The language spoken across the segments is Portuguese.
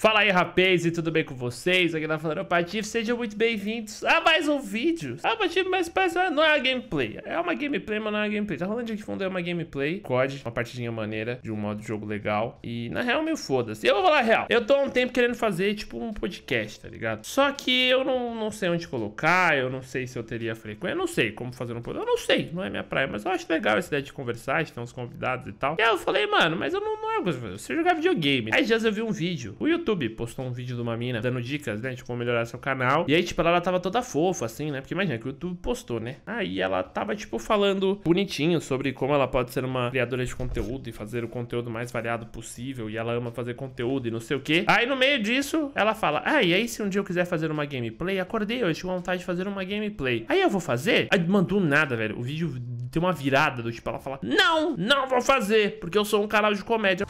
Fala aí, rapaz, e tudo bem com vocês? Aqui na tá Falando Patif, sejam muito bem-vindos a mais um vídeo. Ah, Patif, mas não é uma gameplay. É uma gameplay, mas não é uma gameplay. Tá rolando de fundo, é uma gameplay. COD, uma partidinha maneira, de um modo de jogo legal. E, na real, meio foda-se. Eu vou falar a real. Eu tô há um tempo querendo fazer, tipo, um podcast, tá ligado? Só que eu não, não sei onde colocar, eu não sei se eu teria frequência. Eu não sei como fazer um podcast. Eu não sei, não é minha praia. Mas eu acho legal essa ideia de conversar, de ter uns convidados e tal. E aí eu falei, mano, mas eu não, não é... Eu sei jogar videogame. Aí, dias eu vi um vídeo. O YouTube YouTube, postou um vídeo de uma mina dando dicas, né, de como melhorar seu canal. E aí, tipo, ela, tava toda fofa, assim, né? Porque imagina que o YouTube postou, né? Aí ela tava, tipo, falando bonitinho sobre como ela pode ser uma criadora de conteúdo e fazer o conteúdo mais variado possível. E ela ama fazer conteúdo e não sei o quê. Aí no meio disso, ela fala: Ah, e aí se um dia eu quiser fazer uma gameplay, acordei hoje com vontade de fazer uma gameplay. Aí eu vou fazer? Aí, mano, do nada, velho. O vídeo tem uma virada do tipo, ela fala: Não, não vou fazer, porque eu sou um canal de comédia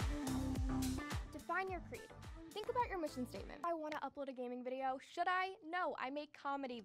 mission statement. I want to upload a gaming video. Should I? No, I make comedy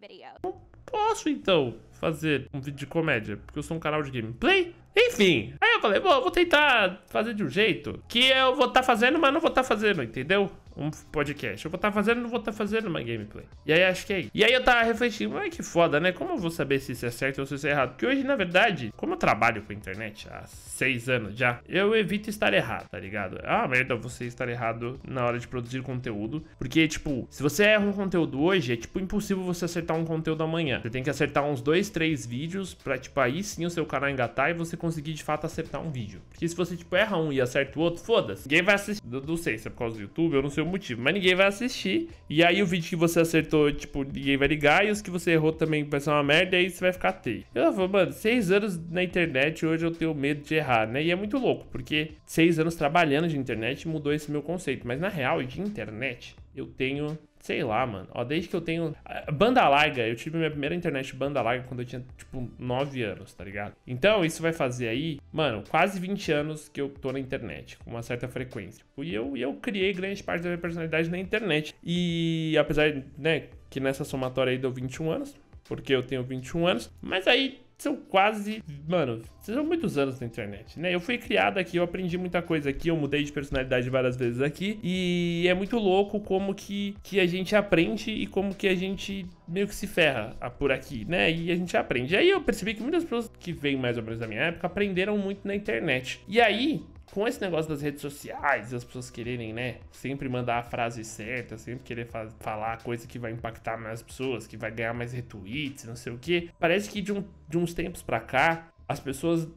Posso então fazer um vídeo de comédia, porque eu sou um canal de gameplay? Enfim, aí eu falei, eu vou tentar fazer de um jeito que eu vou estar tá fazendo, mas não vou estar tá fazendo, entendeu? um podcast. Eu vou estar tá fazendo, não vou estar tá fazendo uma gameplay. E aí acho que é isso. E aí eu tava refletindo, mas que foda, né? Como eu vou saber se isso é certo ou se isso é errado? Porque hoje, na verdade, como eu trabalho com internet há seis anos já, eu evito estar errado, tá ligado? É uma merda você estar errado na hora de produzir conteúdo. Porque, tipo, se você erra um conteúdo hoje, é tipo impossível você acertar um conteúdo amanhã. Você tem que acertar uns dois, três vídeos pra, tipo, aí sim o seu canal engatar e você conseguir de fato acertar um vídeo. Porque se você, tipo, erra um e acerta o outro, foda-se. Ninguém vai assistir. Não sei se é por causa do YouTube, eu não sei motivo. Mas ninguém vai assistir. E aí o vídeo que você acertou, tipo, ninguém vai ligar. E os que você errou também vai ser uma merda. E aí você vai ficar triste. Eu falo, mano, seis anos na internet, hoje eu tenho medo de errar, né? E é muito louco, porque seis anos trabalhando de internet mudou esse meu conceito. Mas na real, de internet, eu tenho Sei lá, mano. Ó, desde que eu tenho. Ah, banda larga, eu tive minha primeira internet banda larga quando eu tinha, tipo, 9 anos, tá ligado? Então, isso vai fazer aí, mano, quase 20 anos que eu tô na internet, com uma certa frequência. E eu, eu criei grande parte da minha personalidade na internet. E apesar, né, que nessa somatória aí deu 21 anos, porque eu tenho 21 anos, mas aí são quase. Mano, são muitos anos na internet, né? Eu fui criado aqui, eu aprendi muita coisa aqui, eu mudei de personalidade várias vezes aqui. E é muito louco como que, que a gente aprende e como que a gente meio que se ferra por aqui, né? E a gente aprende. E aí eu percebi que muitas pessoas que vêm mais ou menos da minha época aprenderam muito na internet. E aí, com esse negócio das redes sociais, as pessoas quererem, né, sempre mandar a frase certa, sempre querer fa falar a coisa que vai impactar mais pessoas, que vai ganhar mais retweets, não sei o que. Parece que de, um, de uns tempos pra cá, as pessoas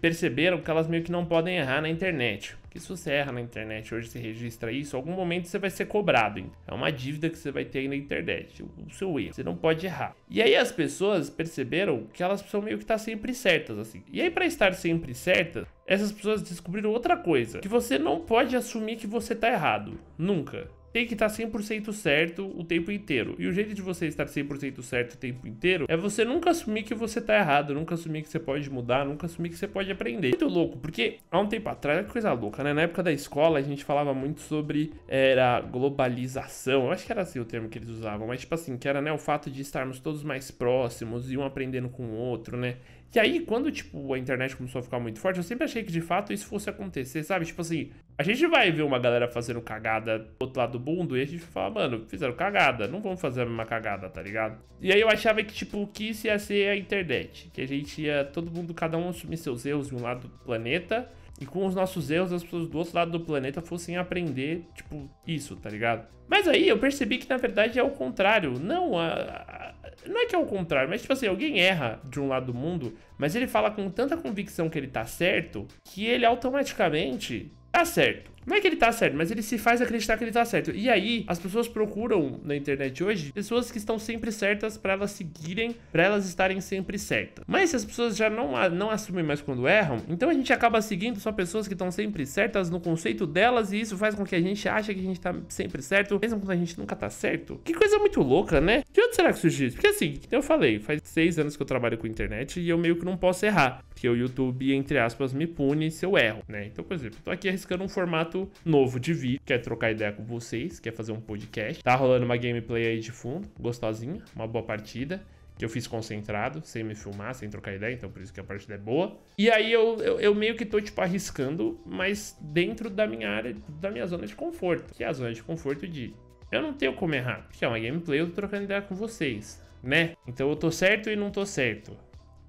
perceberam que elas meio que não podem errar na internet. Porque se você erra na internet hoje, se registra isso, algum momento você vai ser cobrado. Hein? É uma dívida que você vai ter aí na internet. O seu erro. Você não pode errar. E aí as pessoas perceberam que elas precisam meio que estar tá sempre certas, assim. E aí, para estar sempre certas, essas pessoas descobriram outra coisa, que você não pode assumir que você tá errado, nunca. Tem que tá estar 100% certo o tempo inteiro. E o jeito de você estar 100% certo o tempo inteiro é você nunca assumir que você tá errado, nunca assumir que você pode mudar, nunca assumir que você pode aprender. Muito louco, porque há um tempo atrás, que coisa louca, né? Na época da escola, a gente falava muito sobre era globalização. Eu acho que era assim o termo que eles usavam, mas tipo assim, que era né, o fato de estarmos todos mais próximos e um aprendendo com o outro, né? E aí, quando, tipo, a internet começou a ficar muito forte, eu sempre achei que de fato isso fosse acontecer, sabe? Tipo assim, a gente vai ver uma galera fazendo cagada do outro lado do mundo e a gente fala, mano, fizeram cagada, não vamos fazer a mesma cagada, tá ligado? E aí eu achava que, tipo, que isso ia ser a internet, que a gente ia, todo mundo, cada um assumir seus erros de um lado do planeta e com os nossos erros as pessoas do outro lado do planeta fossem aprender, tipo, isso, tá ligado? Mas aí eu percebi que na verdade é o contrário. Não, a, não é que é o contrário, mas tipo assim, alguém erra de um lado do mundo, mas ele fala com tanta convicção que ele tá certo, que ele automaticamente tá certo. Não é que ele tá certo, mas ele se faz acreditar que ele tá certo. E aí, as pessoas procuram na internet hoje pessoas que estão sempre certas para elas seguirem, para elas estarem sempre certas. Mas se as pessoas já não, não assumem mais quando erram, então a gente acaba seguindo só pessoas que estão sempre certas no conceito delas e isso faz com que a gente ache que a gente tá sempre certo, mesmo quando a gente nunca tá certo. Que coisa muito louca, né? De onde será que surgiu isso? Porque assim, eu falei, faz seis anos que eu trabalho com internet e eu meio que não posso errar, porque o YouTube, entre aspas, me pune se eu erro, né? Então, por exemplo, tô aqui arriscando um formato formato novo de vídeo, quer trocar ideia com vocês, quer fazer um podcast. Tá rolando uma gameplay aí de fundo, gostosinha, uma boa partida que eu fiz concentrado, sem me filmar, sem trocar ideia, então por isso que a partida é boa. E aí eu, eu, eu, meio que tô, tipo, arriscando, mas dentro da minha área, da minha zona de conforto, que é a zona de conforto de eu não tenho como errar, porque é uma gameplay, eu tô trocando ideia com vocês, né? Então eu tô certo e não tô certo.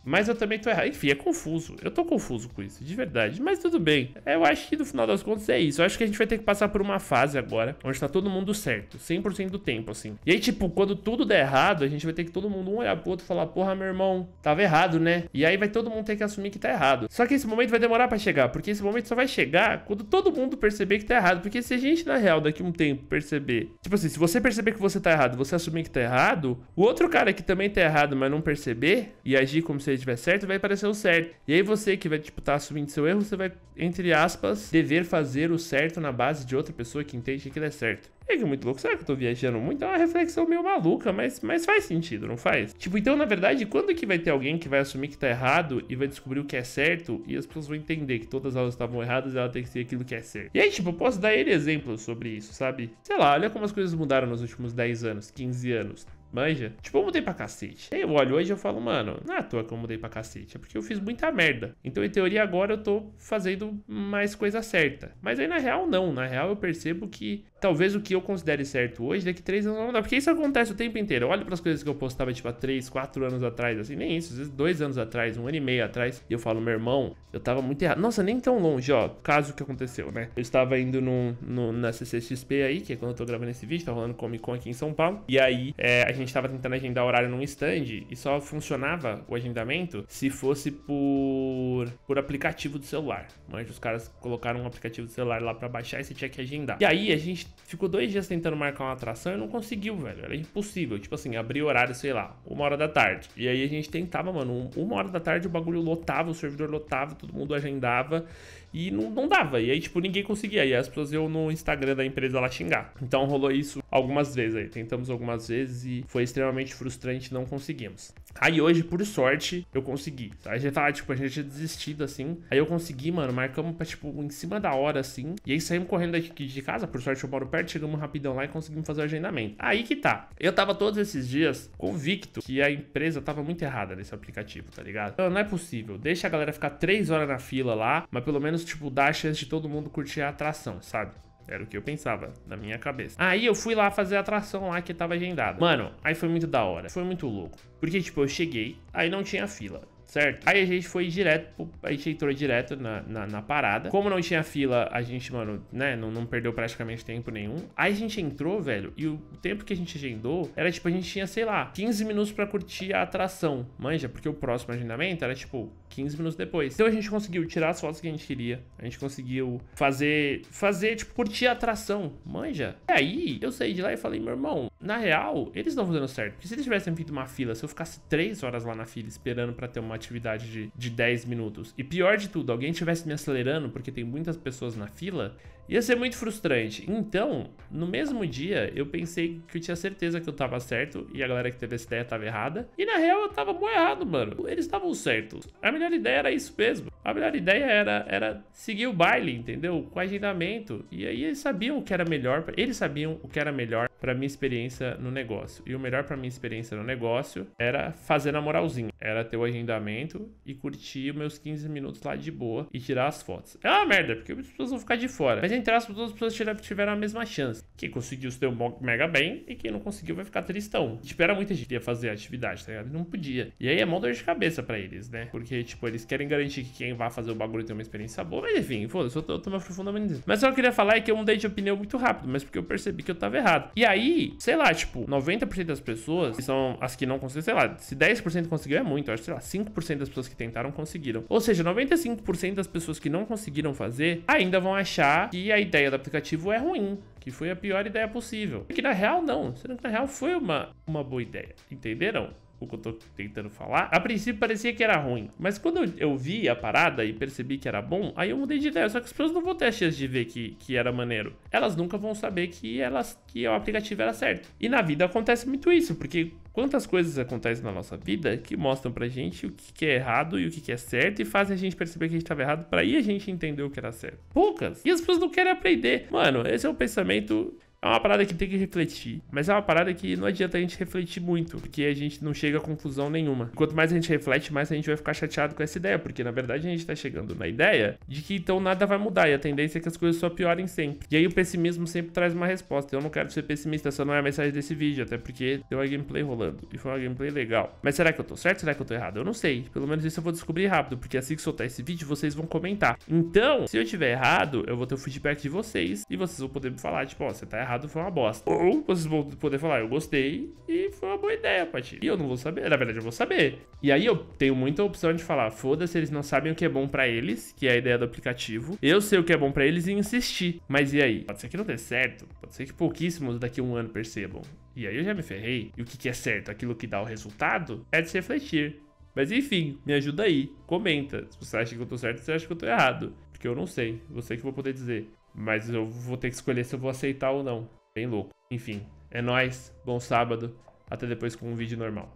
Mas eu também tô errado. Enfim, é confuso. Eu tô confuso com isso, de verdade. Mas tudo bem. Eu acho que no final das contas é isso. Eu acho que a gente vai ter que passar por uma fase agora onde tá todo mundo certo. 100% do tempo, assim. E aí, tipo, quando tudo der errado, a gente vai ter que todo mundo um olhar pro outro e falar: Porra, meu irmão, tava errado, né? E aí vai todo mundo ter que assumir que tá errado. Só que esse momento vai demorar pra chegar. Porque esse momento só vai chegar quando todo mundo perceber que tá errado. Porque se a gente, na real, daqui um tempo perceber. Tipo assim, se você perceber que você tá errado, você assumir que tá errado, o outro cara que também tá errado, mas não perceber e agir como se você estiver certo, vai parecer o certo. E aí você que vai, tipo, tá assumindo seu erro, você vai, entre aspas, dever fazer o certo na base de outra pessoa que entende que aquilo é certo. É que é muito louco, será que eu tô viajando muito? É uma reflexão meio maluca, mas, mas faz sentido, não faz? Tipo, então, na verdade, quando que vai ter alguém que vai assumir que tá errado e vai descobrir o que é certo e as pessoas vão entender que todas elas estavam erradas e ela tem que ser aquilo que é certo? E aí, tipo, eu posso dar ele exemplos sobre isso, sabe? Sei lá, olha como as coisas mudaram nos últimos 10 anos, 15 anos. Manja? Tipo, eu mudei pra cacete. Aí eu olho hoje e eu falo, mano, não é à toa que eu mudei pra cacete. É porque eu fiz muita merda. Então, em teoria, agora eu tô fazendo mais coisa certa. Mas aí, na real, não. Na real, eu percebo que talvez o que eu considere certo hoje, daqui é três anos não dá. Porque isso acontece o tempo inteiro. Olha para as coisas que eu postava, tipo, há três, quatro anos atrás, assim, nem isso, às vezes dois anos atrás, um ano e meio atrás, e eu falo, meu irmão, eu tava muito errado. Nossa, nem tão longe, ó, caso que aconteceu, né? Eu estava indo no, no, na CCXP aí, que é quando eu tô gravando esse vídeo, tá rolando Comic Con aqui em São Paulo, e aí é, a gente tava tentando agendar horário num stand, e só funcionava o agendamento se fosse por, por aplicativo do celular. Mas os caras colocaram um aplicativo do celular lá para baixar e você tinha que agendar. E aí a gente Ficou dois dias tentando marcar uma atração e não conseguiu, velho. Era impossível. Tipo assim, abrir horário, sei lá, uma hora da tarde. E aí a gente tentava, mano. Uma hora da tarde o bagulho lotava, o servidor lotava, todo mundo agendava. E não, não dava. E aí, tipo, ninguém conseguia. E as pessoas iam no Instagram da empresa lá xingar. Então rolou isso algumas vezes aí. Tentamos algumas vezes e foi extremamente frustrante, não conseguimos. Aí hoje, por sorte, eu consegui. Aí já tava, tipo, a gente tinha desistido assim. Aí eu consegui, mano. Marcamos pra, tipo, em cima da hora, assim. E aí saímos correndo daqui de casa. Por sorte, eu moro perto. Chegamos rapidão lá e conseguimos fazer o agendamento. Aí que tá. Eu tava todos esses dias convicto que a empresa tava muito errada nesse aplicativo, tá ligado? Então, não é possível. Deixa a galera ficar três horas na fila lá, mas pelo menos menos, tipo, dar a chance de todo mundo curtir a atração, sabe? Era o que eu pensava na minha cabeça. Aí eu fui lá fazer a atração lá que tava agendada. Mano, aí foi muito da hora. Foi muito louco. Porque, tipo, eu cheguei, aí não tinha fila certo? Aí a gente foi direto, a gente entrou direto na, na, na parada. Como não tinha fila, a gente, mano, né, não, não perdeu praticamente tempo nenhum. Aí a gente entrou, velho, e o tempo que a gente agendou era tipo, a gente tinha, sei lá, 15 minutos para curtir a atração, manja, porque o próximo agendamento era tipo 15 minutos depois. Então a gente conseguiu tirar as fotos que a gente queria, a gente conseguiu fazer, fazer, tipo, curtir a atração, manja. E aí eu saí de lá e falei, meu irmão, na real, eles não estão certo. Porque se eles tivessem feito uma fila, se eu ficasse 3 horas lá na fila esperando para ter uma atividade de, de 10 minutos, e pior de tudo, alguém tivesse me acelerando porque tem muitas pessoas na fila, ia ser muito frustrante. Então, no mesmo dia, eu pensei que eu tinha certeza que eu tava certo e a galera que teve essa ideia tava errada. E na real, eu tava muito errado, mano. Eles estavam certos. A melhor ideia era isso mesmo. A melhor ideia era, era seguir o baile, entendeu? Com agendamento. E aí eles sabiam o que era melhor. Eles sabiam o que era melhor para minha experiência no negócio. E o melhor para minha experiência no negócio era fazer na moralzinha, era ter o agendamento e curtir meus 15 minutos lá de boa e tirar as fotos. É uma merda, porque as pessoas vão ficar de fora. Mas entre aspas, todas as pessoas tiveram a mesma chance. Quem conseguiu se deu mega bem e quem não conseguiu vai ficar tristão. Tipo, era muita gente que ia fazer a atividade, tá ligado? Não podia. E aí é mó dor de cabeça para eles, né? Porque, tipo, eles querem garantir que quem vai fazer o bagulho tem uma experiência boa. Mas enfim, foda-se, eu tô, eu tô me aprofundando nisso. Mas o que eu queria falar é que eu mudei de opinião muito rápido, mas porque eu percebi que eu tava errado. E aí, aí, sei lá, tipo, 90% das pessoas, que são as que não conseguiram, sei lá, se 10% conseguiu é muito, eu acho, sei lá, 5% das pessoas que tentaram conseguiram. Ou seja, 95% das pessoas que não conseguiram fazer ainda vão achar que a ideia do aplicativo é ruim, que foi a pior ideia possível. Que na real não, sendo que na real foi uma, uma boa ideia, entenderam? o que eu tô tentando falar. A princípio parecia que era ruim, mas quando eu, eu, vi a parada e percebi que era bom, aí eu mudei de ideia. Só que as pessoas não vão ter a chance de ver que, que era maneiro. Elas nunca vão saber que, elas, que o aplicativo era certo. E na vida acontece muito isso, porque quantas coisas acontecem na nossa vida que mostram pra gente o que, que é errado e o que, que é certo e fazem a gente perceber que a gente tava errado pra aí a gente entender o que era certo. Poucas. E as pessoas não querem aprender. Mano, esse é o pensamento é uma parada que tem que refletir, mas é uma parada que não adianta a gente refletir muito, porque a gente não chega a conclusão nenhuma. Quanto mais a gente reflete, mais a gente vai ficar chateado com essa ideia, porque na verdade a gente tá chegando na ideia de que então nada vai mudar e a tendência é que as coisas só piorem sempre. E aí o pessimismo sempre traz uma resposta. Eu não quero ser pessimista, essa não é a mensagem desse vídeo, até porque tem uma gameplay rolando e foi uma gameplay legal. Mas será que eu tô certo? Será que eu tô errado? Eu não sei. Pelo menos isso eu vou descobrir rápido, porque assim que soltar esse vídeo, vocês vão comentar. Então, se eu tiver errado, eu vou ter o feedback de vocês e vocês vão poder me falar, tipo, ó, oh, você tá errado errado, foi uma bosta. Ou vocês vão poder falar, ah, eu gostei e foi uma boa ideia, Pati. E eu não vou saber, na verdade eu vou saber. E aí eu tenho muita opção de falar, foda-se, eles não sabem o que é bom para eles, que é a ideia do aplicativo. Eu sei o que é bom para eles e insistir. Mas e aí? Pode ser que não dê certo, pode ser que pouquíssimos daqui a um ano percebam. E aí eu já me ferrei. E o que é certo, aquilo que dá o resultado, é de se refletir. Mas enfim, me ajuda aí, comenta. Se você acha que eu tô certo, se você acha que eu tô errado. Porque eu não sei, você que vou poder dizer. Mas eu vou ter que escolher se eu vou aceitar ou não. Bem louco. Enfim, é nóis. Bom sábado. Até depois com um vídeo normal.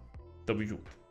Tamo junto.